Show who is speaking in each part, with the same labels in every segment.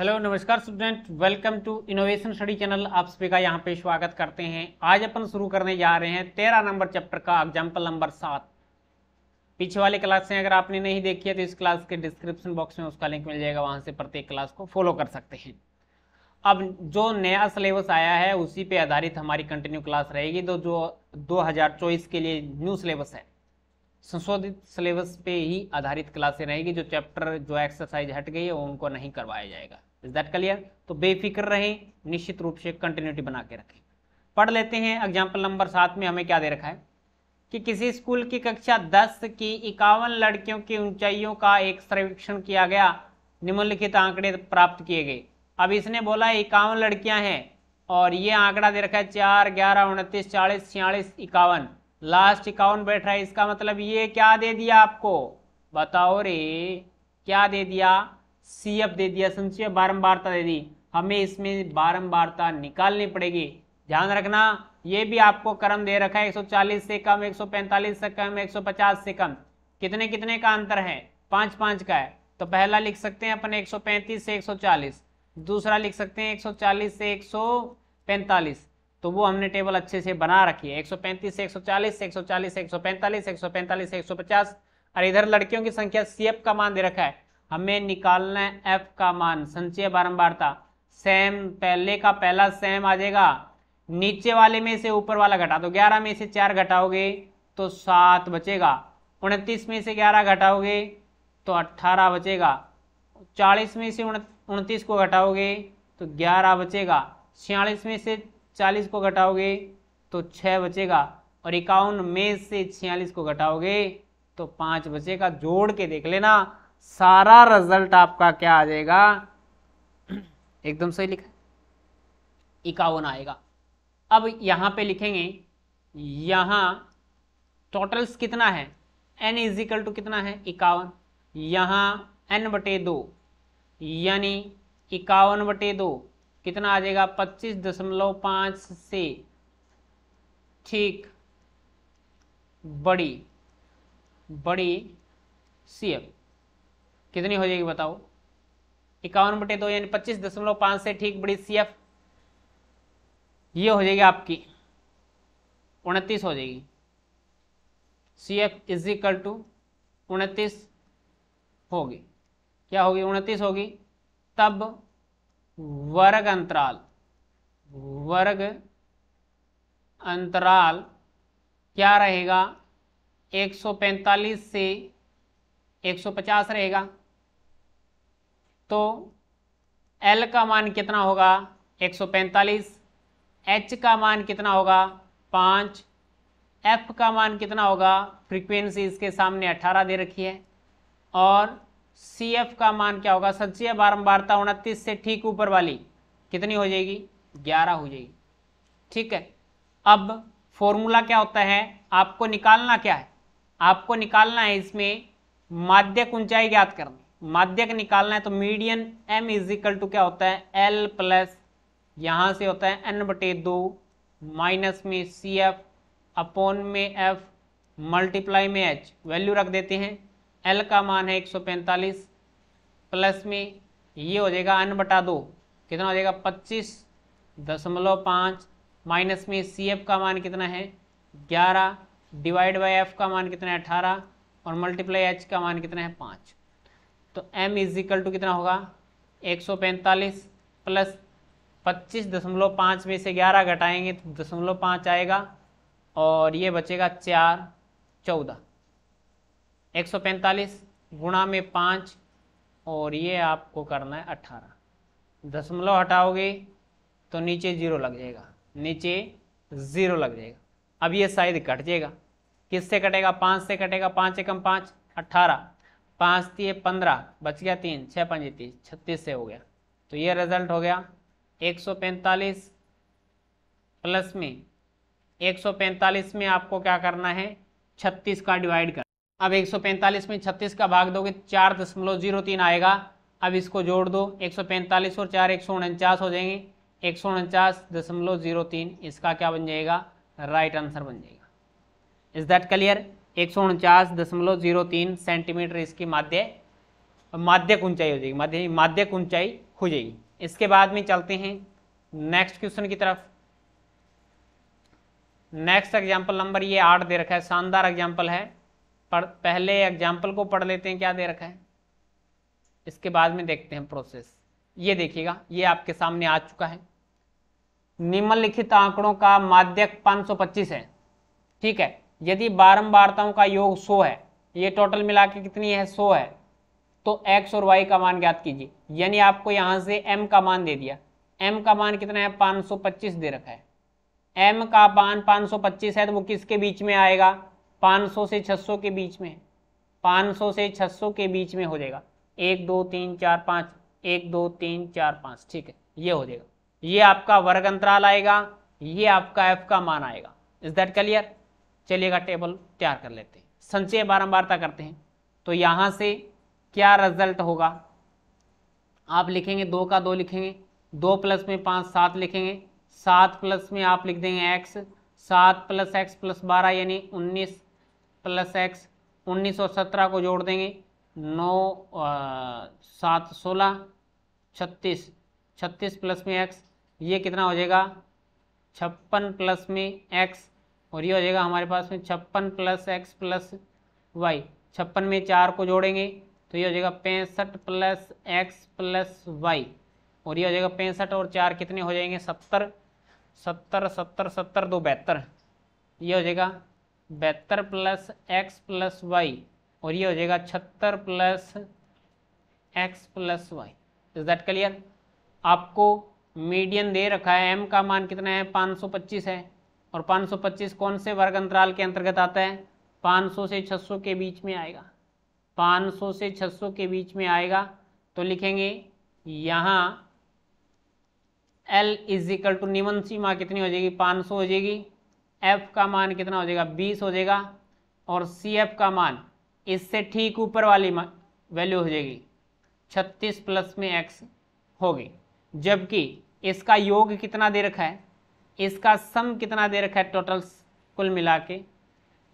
Speaker 1: hello नमस्कार student welcome to innovation study channel आप सभी का यहाँ पे स्वागत करते हैं आज अपन शुरू करने जा रहे हैं तेरह नंबर चैप्टर का एग्जाम्पल नंबर सात पीछे वाली क्लासें अगर आपने नहीं देखी है तो इस क्लास के डिस्क्रिप्शन बॉक्स में उसका लिंक मिल जाएगा वहाँ से प्रत्येक क्लास को फॉलो कर सकते हैं अब जो नया सिलेबस आया है उसी पर आधारित हमारी कंटिन्यू क्लास रहेगी तो जो दो के लिए न्यू सिलेबस है संशोधित सिलेबस पे ही आधारित क्लासें रहेगी जो चैप्टर जो एक्सरसाइज हट गई है वो उनको नहीं करवाया जाएगा इज दैट क्लियर तो बेफिक्र रहें निश्चित रूप से कंटिन्यूटी बना के रखें पढ़ लेते हैं एग्जाम्पल नंबर सात में हमें क्या दे रखा है कि किसी स्कूल की कक्षा दस की इक्यावन लड़कियों की ऊंचाइयों का एक सर्वेक्षण किया गया निम्नलिखित आंकड़े प्राप्त किए गए अब इसने बोला इक्यावन लड़कियां हैं और ये आंकड़ा दे रखा है चार ग्यारह उनतीस चालीस छियालीस इक्यावन लास्ट इक्यावन बैठ रहा है इसका मतलब ये क्या दे दिया आपको बताओ रे क्या दे दिया सी एफ दे दिया संचय बारंबारता दे दी हमें इसमें बारंबारता निकालनी पड़ेगी ध्यान रखना ये भी आपको क्रम दे रखा है 140 से कम 145 से कम 150 से कम कितने कितने का अंतर है पांच पांच का है तो पहला लिख सकते हैं अपने 135 से 140 दूसरा लिख सकते हैं 140 से 145 तो वो हमने टेबल अच्छे से बना रखी है 135 से 140 से 140 से 145 145 से 150 और इधर लड़कियों की संख्या सीएफ का मान दे रखा है हमें निकालना है एफ का मान संचय बारंबारता सेम पहले का पहला सेम आ जाएगा नीचे वाले में से ऊपर वाला घटा दो ग्यारह में से चार घटाओगे तो सात बचेगा उनतीस में से ग्यारह घटाओगे तो अट्ठारह बचेगा चालीस में से उनतीस को घटाओगे तो ग्यारह बचेगा छियालीस में से चालीस को घटाओगे तो छः बचेगा और इक्यावन में से छियालीस को घटाओगे तो पाँच बचेगा जोड़ के देख लेना सारा रिजल्ट आपका क्या आ जाएगा एकदम सही लिखा इक्यावन आएगा अब यहां पे लिखेंगे यहां टोटल्स कितना है एन इजिकल टू कितना है इक्यावन यहां एन बटे दो यानी इक्यावन बटे दो कितना आ जाएगा पच्चीस दशमलव पाँच से ठीक बड़ी बड़ी सी एफ कितनी हो जाएगी बताओ इक्यावन बटे दो यानी पच्चीस दशमलव पाँच से ठीक बड़ी सी एफ ये हो जाएगी आपकी उनतीस हो जाएगी C F is equal to उनतीस होगी क्या होगी उनतीस होगी तब वर्ग अंतराल वर्ग अंतराल क्या रहेगा 145 से 150 रहेगा तो एल का मान कितना होगा 145 एच का मान कितना होगा पाँच एफ का मान कितना होगा फ्रीक्वेंसी इसके सामने 18 दे रखी है और सी एफ का मान क्या होगा सच्ची है बारम्बारता उनतीस से ठीक ऊपर वाली कितनी हो जाएगी 11 हो जाएगी ठीक है अब फॉर्मूला क्या होता है आपको निकालना क्या है आपको निकालना है इसमें माध्यक ऊंचाई ज्ञात करनी माध्यक निकालना है तो मीडियन एम इक्वल टू क्या होता है एल प्लस यहाँ से होता है एन बटे दो माइनस में सी एफ अपोन में एफ मल्टीप्लाई में एच वैल्यू रख देते हैं एल का मान है 145 प्लस में ये हो जाएगा एन बटा दो कितना हो जाएगा पच्चीस दशमलव पाँच माइनस में सी एफ का मान कितना है ग्यारह डिवाइड बाई एफ का मान कितना है अठारह और मल्टीप्लाई एच का मान कितना है पाँच तो m इजिकल टू कितना होगा 145 प्लस पच्चीस दशमलव पाँच में से ग्यारह घटाएंगे तो दशमलव पाँच आएगा और ये बचेगा चार चौदह एक सौ पैंतालीस गुणा में पाँच और ये आपको करना है अट्ठारह दशमलव हटाओगे तो नीचे जीरो लग जाएगा नीचे जीरो लग जाएगा अब ये शायद कट जाएगा किससे कटेगा पाँच से कटेगा पाँच एकम पाँच अट्ठारह पाँच ती पंद्रह बच गया तीन छः पंजे तीस छत्तीस से हो गया तो ये रिजल्ट हो गया एक सौ पैंतालीस प्लस में एक सौ पैंतालीस में आपको क्या करना है छत्तीस का डिवाइड कर अब एक सौ पैंतालीस में छत्तीस का भाग दोगे चार दशमलव जीरो तीन आएगा अब इसको जोड़ दो एक सौ पैंतालीस और चार एक सौ उनचास हो जाएंगे एक सौ उनचास दशमलव जीरो तीन इसका क्या बन जाएगा राइट आंसर बन जाएगा इज दैट क्लियर एक सौ उनचास दशमलव जीरो तीन सेंटीमीटर इसकी माध्य माध्यक ऊंचाई हो जाएगी माध्य माध्यक ऊंचाई हो जाएगी इसके बाद में चलते हैं नेक्स्ट क्वेश्चन की तरफ नेक्स्ट एग्जाम्पल नंबर ये आठ दे रखा है शानदार एग्जाम्पल है पर पहले एग्जाम्पल को पढ़ लेते हैं क्या दे रखा है इसके बाद में देखते हैं प्रोसेस ये देखिएगा ये आपके सामने आ चुका है निम्नलिखित आंकड़ों का माध्यक 525 है ठीक है यदि बारंबारताओं का योग सो है ये टोटल मिला के कितनी है सो है तो एक्स और वाई का मान ज्ञात कीजिए यानी आपको यहाँ से एम का मान दे दिया एम का मान कितना है 525 दे रखा है एम का मान 525 है तो वो किसके बीच में आएगा 500 से 600 के बीच में 500 से 600 के बीच में हो जाएगा एक दो तीन चार पाँच एक दो तीन चार पाँच ठीक है ये हो जाएगा ये आपका वर्ग अंतराल आएगा ये आपका एफ का मान आएगा इज दैट क्लियर चलिएगा टेबल तैयार कर लेते हैं संचय बारंबारता करते हैं तो यहाँ से क्या रिजल्ट होगा आप लिखेंगे दो का दो लिखेंगे दो प्लस में पाँच सात लिखेंगे सात प्लस में आप लिख देंगे एक्स सात प्लस एक्स प्लस बारह यानी उन्नीस प्लस एक्स उन्नीस और सत्रह को जोड़ देंगे नौ सात सोलह छत्तीस छत्तीस प्लस में एक्स ये कितना हो जाएगा छप्पन प्लस में एक्स और ये हो जाएगा हमारे पास में छप्पन प्लस एक्स प्लस वाई छप्पन में चार को जोड़ेंगे तो ये हो जाएगा पैंसठ प्लस एक्स प्लस वाई और ये हो जाएगा पैंसठ और चार कितने हो जाएंगे सत्तर सत्तर सत्तर सत्तर दो बहत्तर ये हो जाएगा बहत्तर प्लस एक्स प्लस वाई और ये हो जाएगा छत्तर plus X plus Y is that clear आपको मीडियन दे रखा है एम का मान कितना है पाँच सौ पच्चीस है और 525 कौन से वर्ग अंतराल के अंतर्गत आता है 500 से 600 के बीच में आएगा 500 से 600 के बीच में आएगा तो लिखेंगे यहाँ L इज इक्वल टू निमन सीमा कितनी हो जाएगी 500 हो जाएगी F का मान कितना हो जाएगा 20 हो जाएगा और सी एफ का मान इससे ठीक ऊपर वाली वैल्यू हो जाएगी 36 प्लस में x होगी जबकि इसका योग कितना दे रखा है इसका सम कितना दे रखा है टोटल कुल मिला के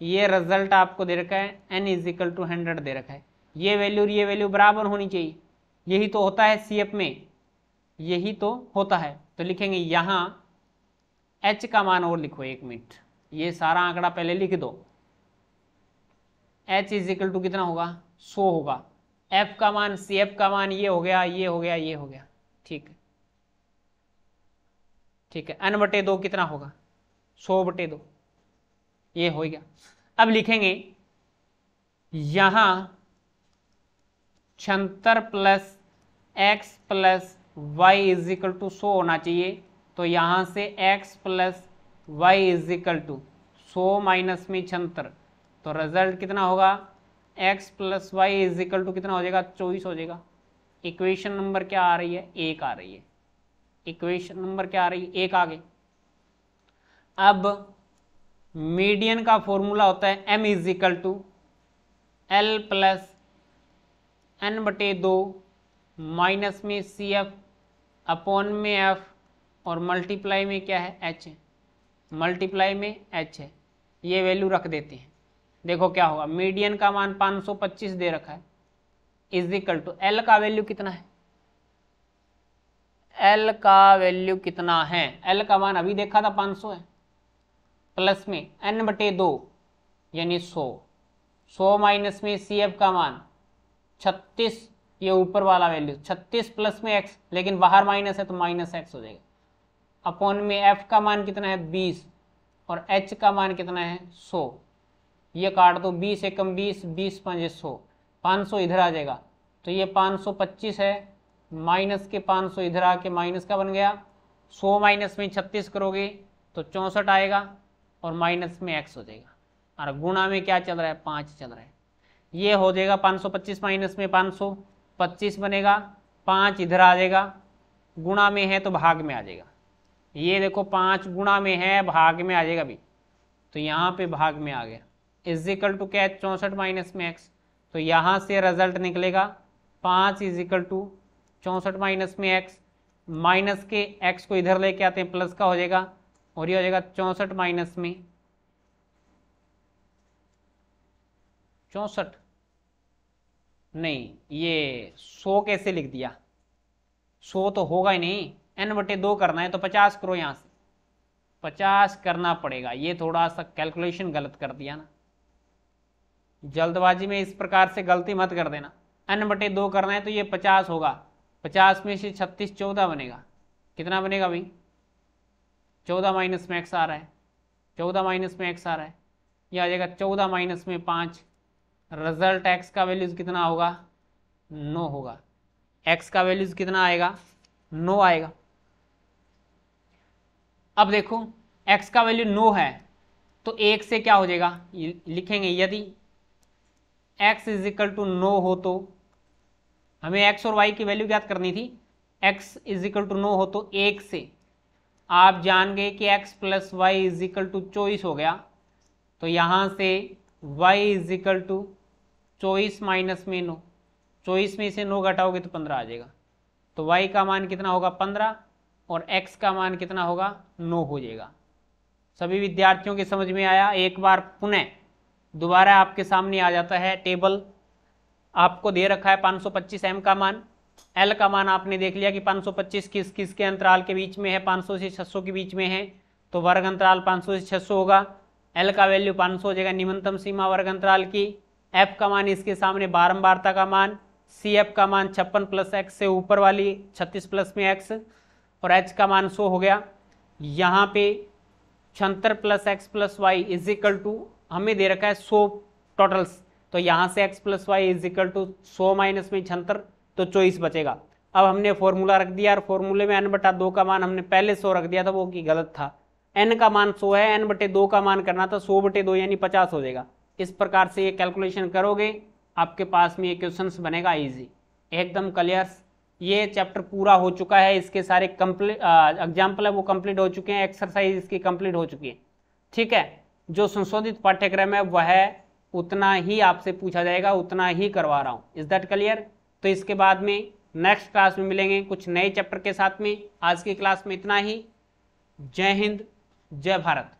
Speaker 1: ये रिजल्ट आपको दे रखा है एन इजिकल टू हंड्रेड दे रखा है ये वैल्यू और ये वैल्यू बराबर होनी चाहिए यही तो होता है सी में यही तो होता है तो लिखेंगे यहाँ एच का मान और लिखो एक मिनट ये सारा आंकड़ा पहले लिख दो एच इज इक्वल टू कितना होगा सो होगा एफ का मान सी एफ का मान ये हो गया ये हो गया ये हो गया ठीक है ठीक है एन बटे दो कितना होगा सौ बटे दो ये हो गया अब लिखेंगे यहां छंतर plus X plus Y is equal to सो होना चाहिए तो यहां से X plus Y is equal to सो माइनस में छंतर तो रिजल्ट कितना होगा X plus Y is equal to कितना हो जाएगा चौबीस हो जाएगा इक्वेशन नंबर क्या आ रही है एक आ रही है इक्वेशन नंबर क्या आ रही एक आ गई अब मीडियन का फॉर्मूला होता है M is equal to L plus N बटे दो माइनस में सी एफ अपॉन में एफ और मल्टीप्लाई में क्या है एच है मल्टीप्लाई में एच है ये वैल्यू रख देते हैं देखो क्या होगा मीडियन का मान 525 दे रखा है इज इक्वल टू एल का वैल्यू कितना है एल का वैल्यू कितना है एल का मान अभी देखा था 500 है प्लस में एन बटे दो यानी 100 100 माइनस में सी एफ का मान 36 ये ऊपर वाला वैल्यू 36 प्लस में एक्स लेकिन बाहर माइनस है तो माइनस एक्स हो जाएगा अपॉन में एफ का मान कितना है 20 और एच का मान कितना है 100 ये काट दो 20 एकम 20 20 सौ 100 सौ इधर आ जाएगा तो ये 525 है माइनस के 500 इधर आके माइनस का बन गया 100 माइनस में 36 करोगे तो चौंसठ आएगा और माइनस में एक्स हो जाएगा और गुणा में क्या चल रहा है पाँच चल रहा है ये हो जाएगा 525 माइनस में 525 बनेगा पाँच इधर आ जाएगा गुणा में है तो भाग में आ जाएगा ये देखो पाँच गुणा में है भाग में आ जाएगा भी तो यहाँ पे भाग में आ गया इजिकल टू क्या है चौंसठ माइनस में एक्स तो यहाँ से रिजल्ट निकलेगा पाँच इजिकल टू चौंसठ माइनस में एक्स माइनस के एक्स को इधर लेके आते हैं प्लस का हो जाएगा और ये हो जाएगा चौंसठ माइनस में चौसठ नहीं ये सो कैसे लिख दिया सो तो होगा ही नहीं एन बटे दो करना है तो पचास करो यहां से पचास करना पड़ेगा ये थोड़ा सा कैलकुलेशन गलत कर दिया ना जल्दबाजी में इस प्रकार से गलती मत कर देना एन बटे दो करना है तो ये पचास होगा पचास में से छत्तीस चौदह बनेगा कितना बनेगा भाई चौदह माइनस में एक्स आ रहा है चौदह माइनस में एक्स आ रहा है यह आ जाएगा चौदह माइनस में पाँच रिजल्ट एक्स का वैल्यूज कितना होगा नो होगा एक्स का वैल्यूज कितना आएगा नो आएगा अब देखो एक्स का वैल्यू नो है तो एक से क्या हो जाएगा लिखेंगे यदि एक्स इज इक्वल टू नो हो तो हमें एक्स और वाई की वैल्यू ज्ञात करनी थी एक्स इज इक्वल टू नो हो तो एक से आप जान गए कि X plus Y is equal to चौबीस हो गया तो यहाँ से वाई इज इक्वल टू चौबीस माइनस में नो चौबीस में से नो घटाओगे तो पंद्रह आ जाएगा तो वाई का मान कितना होगा पंद्रह और एक्स का मान कितना होगा नो हो जाएगा सभी विद्यार्थियों के समझ में आया एक बार पुनः दोबारा आपके सामने आ जाता है टेबल आपको दे रखा है 525 एम का मान एल का मान आपने देख लिया कि 525 किस किस के अंतराल के बीच में है 500 से 600 के बीच में है तो वर्ग अंतराल 500 से 600 होगा एल का वैल्यू 500 हो जाएगा निम्नतम सीमा वर्ग अंतराल की एफ का मान इसके सामने बारम्बारता का मान सी एफ का मान छप्पन प्लस एक्स से ऊपर वाली छत्तीस प्लस में एक्स और एच का मान सौ हो गया यहाँ पे छहत्तर plus X plus Y is equal to हमें दे रखा है सौ टोटल्स तो यहाँ से x plus Y is equal to सौ माइनस में छहत्तर तो चौबीस बचेगा अब हमने फॉर्मूला रख दिया और फॉर्मूले में n बटा दो का मान हमने पहले सौ रख दिया था वो कि गलत था n का मान सो है n बटे दो का मान करना था सो बटे दो यानी पचास हो जाएगा इस प्रकार से ये कैलकुलेशन करोगे आपके पास में ये क्वेश्चन बनेगा ईजी एकदम क्लियर ये चैप्टर पूरा हो चुका है इसके सारे कम्प्लीट एग्जाम्पल है वो कंप्लीट हो चुके हैं एक्सरसाइज इसकी कंप्लीट हो चुकी है ठीक है जो संशोधित पाठ्यक्रम है वह है उतना ही आपसे पूछा जाएगा उतना ही करवा रहा हूँ इज़ दैट क्लियर तो इसके बाद में नेक्स्ट क्लास में मिलेंगे कुछ नए चैप्टर के साथ में आज की क्लास में इतना ही जय हिंद जय भारत